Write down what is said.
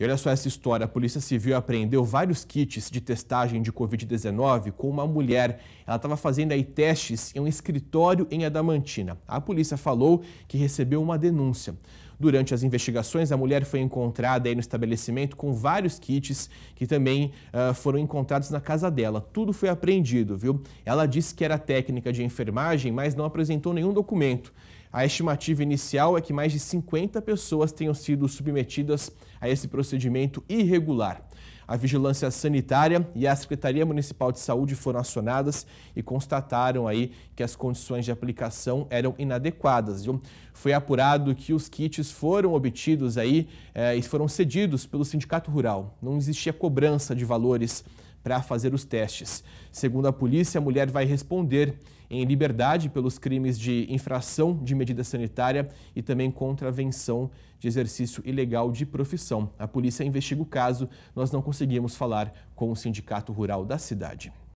E olha só essa história: a Polícia Civil apreendeu vários kits de testagem de Covid-19 com uma mulher. Ela estava fazendo aí testes em um escritório em Adamantina. A polícia falou que recebeu uma denúncia. Durante as investigações, a mulher foi encontrada aí no estabelecimento com vários kits que também uh, foram encontrados na casa dela. Tudo foi apreendido, viu? Ela disse que era técnica de enfermagem, mas não apresentou nenhum documento. A estimativa inicial é que mais de 50 pessoas tenham sido submetidas a esse procedimento irregular. A Vigilância Sanitária e a Secretaria Municipal de Saúde foram acionadas e constataram aí que as condições de aplicação eram inadequadas. Viu? Foi apurado que os kits foram obtidos aí eh, e foram cedidos pelo Sindicato Rural. Não existia cobrança de valores para fazer os testes. Segundo a polícia, a mulher vai responder em liberdade pelos crimes de infração de medida sanitária e também contravenção de exercício ilegal de profissão. A polícia investiga o caso, nós não conseguimos falar com o Sindicato Rural da cidade.